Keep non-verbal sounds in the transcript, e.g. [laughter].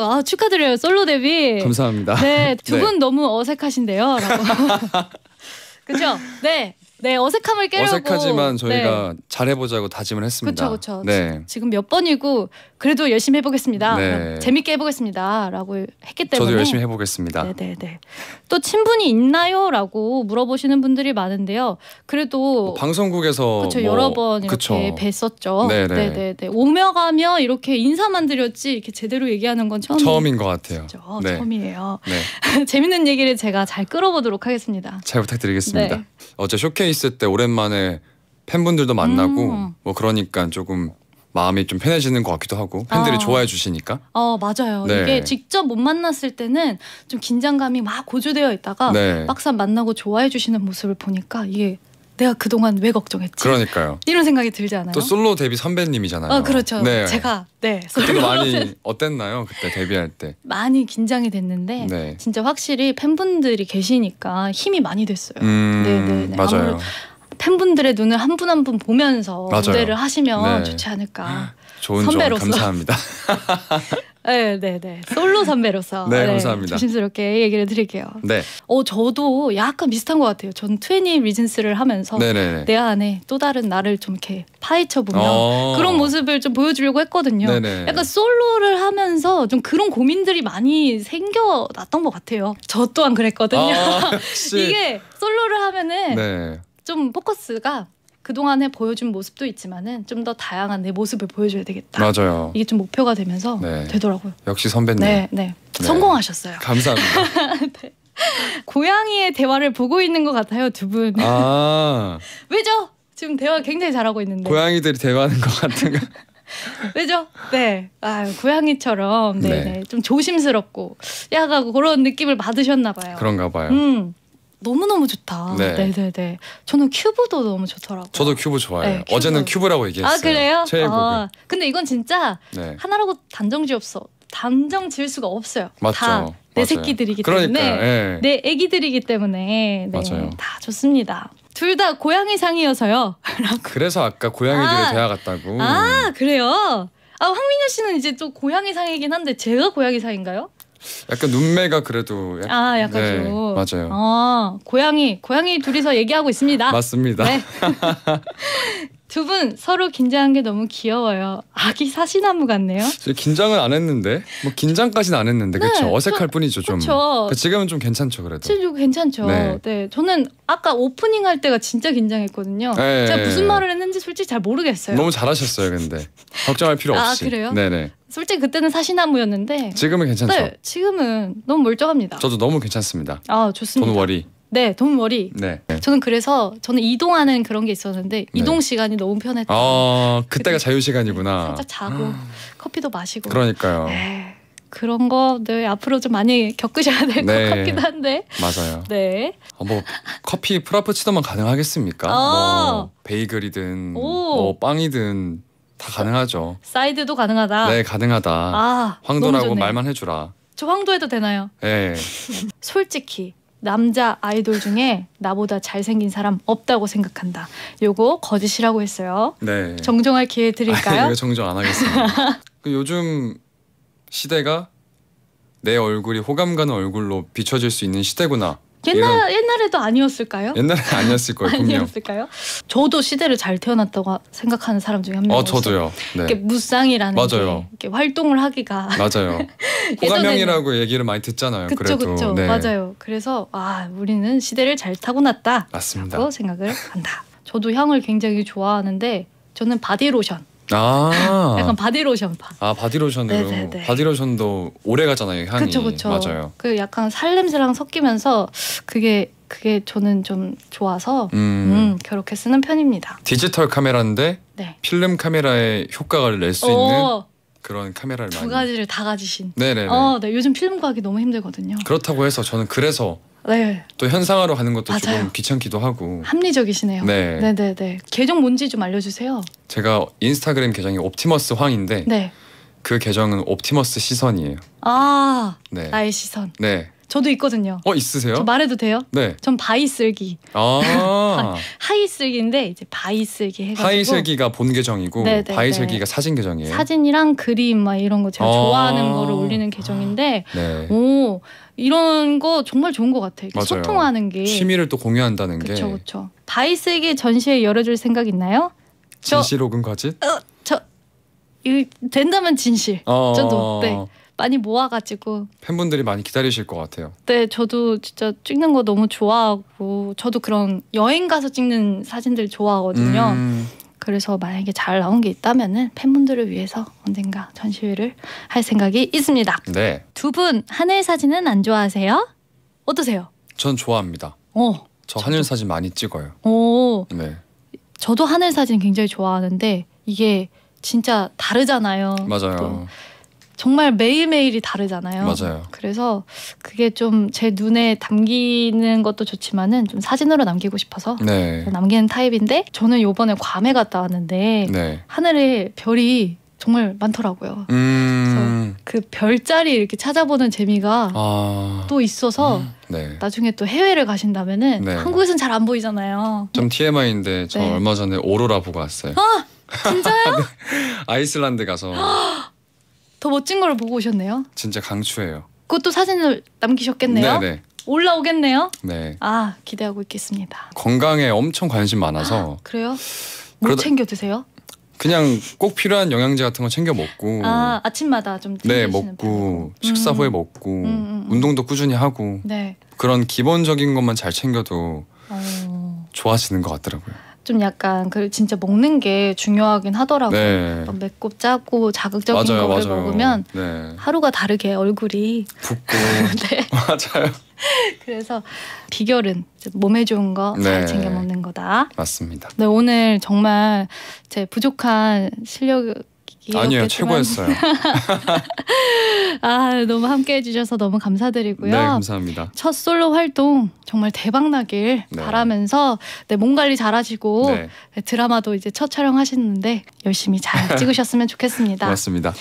아, 축하드려요 솔로 데뷔. 감사합니다. 네, [laughs] 두분 네. 너무 어색하신데요라고. [laughs] 그렇죠. 네. 네 어색함을 깨려고 어색하지만 저희가 네. 잘해보자고 다짐을 했습니다. 그렇죠, 그렇죠. 네. 지금 몇 번이고 그래도 열심히 해보겠습니다. 네. 재밌게 해보겠습니다.라고 했기 때문에 저도 열심히 해보겠습니다. 네네네. 네, 네. 또 친분이 있나요?라고 물어보시는 분들이 많은데요. 그래도 뭐 방송국에서 그쵸, 뭐, 여러 번 이렇게 뵀었죠. 네네. 네네네. 네, 오며 가며 이렇게 인사만 드렸지 이렇게 제대로 얘기하는 건 처음 처음인 것 같아요. 네. 처음이에요. 네. [laughs] 재밌는 얘기를 제가 잘 끌어보도록 하겠습니다. 잘 부탁드리겠습니다. 어제 쇼케이스 때 오랜만에 팬분들도 만나고 음. 뭐 그러니까 조금 마음이 좀 편해지는 것 같기도 하고 팬들이 아. 좋아해 주시니까. 어 맞아요. 네. 이게 직접 못 만났을 때는 좀 긴장감이 막 고조되어 있다가 네. 막상 만나고 좋아해 주시는 모습을 보니까 이게 내가 그동안 왜 걱정했지? 그러니까요. 이런 생각이 들지 않아요? 또 솔로 데뷔 선배님이잖아요. 어, 그렇죠. 네. 제가 네. 그때 많이 어땠나요? 그때 데뷔할 때. 많이 긴장이 됐는데 네. 진짜 확실히 팬분들이 계시니까 힘이 많이 됐어요. 음, 네, 네, 네. 맞아요. 팬분들의 눈을 한 분 한 분 보면서 맞아요. 무대를 하시면 네. 좋지 않을까. [laughs] 좋은 선배로서 감사합니다. [laughs] 네, 네, 네. 솔로 선배로서 네, 네, 감사합니다. 조심스럽게 얘기를 드릴게요. 네. 어, 저도 약간 비슷한 것 같아요. 전 트웬티 리즌스를 하면서 네네네. 네, 네. 내 안에 또 다른 나를 좀 이렇게 파헤쳐 보면 어. 그런 모습을 좀 보여주려고 했거든요. 네네. 네. 약간 솔로를 하면서 좀 그런 고민들이 많이 생겨났던 것 같아요. 저 또한 그랬거든요. 아, [laughs] 이게 솔로를 하면은 네. 좀 포커스가 그동안에 보여준 모습도 있지만은 좀 더 다양한 내 모습을 보여줘야 되겠다. 맞아요. 이게 좀 목표가 되면서 네. 되더라고요. 역시 선배님. 네, 네. 네. 성공하셨어요. 감사합니다. [laughs] 네. 고양이의 대화를 보고 있는 것 같아요, 두 분. 아. [laughs] 왜죠? 지금 대화 굉장히 잘하고 있는데. 고양이들이 대화하는 것 같은 거. [laughs] 왜죠? 네. 아, 고양이처럼 네, 네. 네. 좀 조심스럽고 야가 그런 느낌을 받으셨나 봐요. 그런가 봐요. 음. 너무너무 좋다. 네. 네네 저는 큐브도 너무 좋더라고요. 저도 큐브 좋아해요. 네, 큐브. 어제는 큐브라고 얘기했어요. 아, 그래요? 최애곡. 아, 근데 이건 진짜 네. 하나라고 단정 지 없어. 단정 질 수가 없어요. 맞죠. 내 새끼들이기 그러니까 때문에. 네. 내 애기들이기 때문에. 네, 맞아요. 다 좋습니다. 둘 다 고양이 상이어서요. [laughs] 그래서 아까 고양이들의 아, 대화 같다고. 아, 그래요? 아, 황민현 씨는 이제 또 고양이 상이긴 한데 제가 고양이 상인가요? 약간 눈매가 그래도 약, 아 약간 네, 좀 맞아요. 아 고양이 고양이 둘이서 얘기하고 있습니다. 맞습니다. 네. [laughs] 두분 서로 긴장한 게 너무 귀여워요. 아기 사시나무 같네요. 긴장은 안 했는데 뭐 긴장까지는 안 했는데 네, 그렇죠. 어색할 저, 뿐이죠 좀. 그렇죠. 지금은 좀 괜찮죠 그래도. 지금 괜찮죠. 네. 네. 저는 아까 오프닝 할 때가 진짜 긴장했거든요. 네, 제가 무슨 말을 했는지 솔직히 잘 모르겠어요. 너무 잘하셨어요 근데 걱정할 필요 아, 없이. 아 그래요? 네네. 솔직히 그때는 사시나무였는데 지금은 괜찮죠? 네, 지금은 너무 멀쩡합니다. 저도 너무 괜찮습니다. 아 좋습니다. 돈 월이. 네, 돈 월이. 네. 저는 그래서 저는 이동하는 그런 게 있었는데 네. 이동 네. 시간이 너무 편했다. 아 그때가 자유 시간이구나. 살짝 자고 [gasps] 커피도 마시고. 그러니까요. 네, 그런 거늘 앞으로 좀 많이 겪으셔야 될것 네. 같긴 한데. 맞아요. 네. 어, 뭐 커피 프라푸치노만 가능하겠습니까? 아뭐 베이글이든 오. 뭐 빵이든 다 가능하죠. 사이드도 가능하다. 네, 가능하다. 아, 황도라고 말만 해주라. 저 황도해도 되나요? 네. [laughs] 솔직히 남자 아이돌 중에 나보다 잘생긴 사람 없다고 생각한다. 요거 거짓이라고 했어요. 네. 정정할 기회 드릴까요? 아, 정정 안 하겠습니다. [laughs] 그 요즘 시대가 내 얼굴이 호감 가는 얼굴로 비춰질 수 있는 시대구나. 옛날 옛날에도 아니었을까요? 옛날에 아니었을 거예요. [laughs] 아니었을까요? 저도 시대를 잘 태어났다고 생각하는 사람 중에 한명어 저도요. 네. 이렇게 무쌍이라는 맞아요. 게 이렇게 활동을 하기가 [laughs] 맞아요. [laughs] 호감형이라고 얘기를 많이 듣잖아요. 그쵸, 그래도 그쵸. 네. 맞아요. 그래서 아 우리는 시대를 잘 타고났다. 맞습니다. 생각을 한다. 저도 향을 굉장히 좋아하는데 저는 바디로션 아 약간 바디로션파. 아 바디로션으로. 네네네. 네, 네. 바디로션도 오래 가잖아요 향이. 그쵸 그쵸. 맞아요. 그 약간 살 냄새랑 섞이면서 그게 그게 저는 좀 좋아서 음. 음, 그렇게 쓰는 편입니다. 디지털 카메라인데 네. 필름 카메라의 효과를 낼 수 있는 그런 카메라를 두 많이. 가지를 다 가지신. 네네 어, 네. 요즘 필름 구하기 너무 힘들거든요. 그렇다고 해서 저는 그래서 네. 또 현상화로 가는 것도 맞아요. 조금 귀찮기도 하고. 합리적이시네요. 네. 네네네. 계정 뭔지 좀 알려주세요. 제가 인스타그램 계정이 옵티머스 황인데 네. 그 계정은 옵티머스 시선이에요. 아, 네. 나의 시선. 네. 저도 있거든요. 어 있으세요? 말해도 돼요? 네. 전 바이 쓸기. 아 [laughs] 하이 쓸기인데 이제 바이 쓸기 해가지고. 하이 쓸기가 본 계정이고 네네 바이 네. 쓸기가 사진 계정이에요. 사진이랑 그림 막 이런 거 제가 아 좋아하는 거를 올리는 계정인데. 네. 오 이런 거 정말 좋은 것 같아요. 맞아요. 소통하는 게. 취미를 또 공유한다는 그쵸, 게. 그렇죠, 그렇죠. 바이 쓸기 전시회 열어줄 생각 있나요? 진실 혹은 거짓? 어, 저 이, 된다면 진실. 어 저도 네. 많이 모아가지고 팬분들이 많이 기다리실 것 같아요. 네, 저도 진짜 찍는 거 너무 좋아하고 저도 그런 여행 가서 찍는 사진들 좋아하거든요. 음. 그래서 만약에 잘 나온 게 있다면은 팬분들을 위해서 언젠가 전시회를 할 생각이 있습니다. 네. 두분 하늘 사진은 안 좋아하세요? 어떠세요? 전 좋아합니다. 어. 저 하늘 사진 많이 찍어요. 오. 네. 저도 하늘 사진 굉장히 좋아하는데 이게 진짜 다르잖아요. 맞아요. 정말 매일매일이 다르잖아요. 맞아요. 그래서 그게 좀 제 눈에 담기는 것도 좋지만은 좀 사진으로 남기고 싶어서 네. 남기는 타입인데 저는 요번에 괌에 갔다 왔는데 네. 하늘에 별이 정말 많더라고요. 음... 그 별자리 이렇게 찾아보는 재미가 아... 또 있어서 음... 네. 나중에 또 해외를 가신다면은 네. 한국에서는 잘 안 보이잖아요. 좀 TMI인데 저 네. 얼마 전에 오로라 보고 왔어요. 아 진짜요? [laughs] 네. 아이슬란드 가서 더 멋진 걸 보고 오셨네요. 진짜 강추예요. 그것도 사진을 남기셨겠네요. 네네. 네. 올라오겠네요. 네. 아 기대하고 있겠습니다. 건강에 엄청 관심 많아서. 아, 그래요? 뭐 그러다... 챙겨 드세요? 그냥 꼭 필요한 영양제 같은 거 챙겨 먹고 아 아침마다 좀네 먹고 편. 음. 식사 후에 먹고 음, 음, 음. 운동도 꾸준히 하고 네. 그런 기본적인 것만 잘 챙겨도 어... 좋아지는 것 같더라고요. 좀 약간 그 진짜 먹는 게 중요하긴 하더라고요. 네. 맵고 짜고 자극적인 맞아요, 거를 맞아요. 먹으면 네. 하루가 다르게 얼굴이 붓고 [laughs] 네. [laughs] 맞아요. 그래서 비결은 몸에 좋은 거잘 네. 챙겨 먹는 거다. 맞습니다. 네 오늘 정말 제 부족한 실력 아니요 최고였어요. [laughs] 아 너무 함께해 주셔서 너무 감사드리고요. 네 감사합니다. 첫 솔로 활동 정말 대박 나길 네. 바라면서 네, 몸 관리 잘하시고 네. 네 드라마도 이제 첫촬영하셨는데 열심히 잘 찍으셨으면 좋겠습니다. 맞습니다.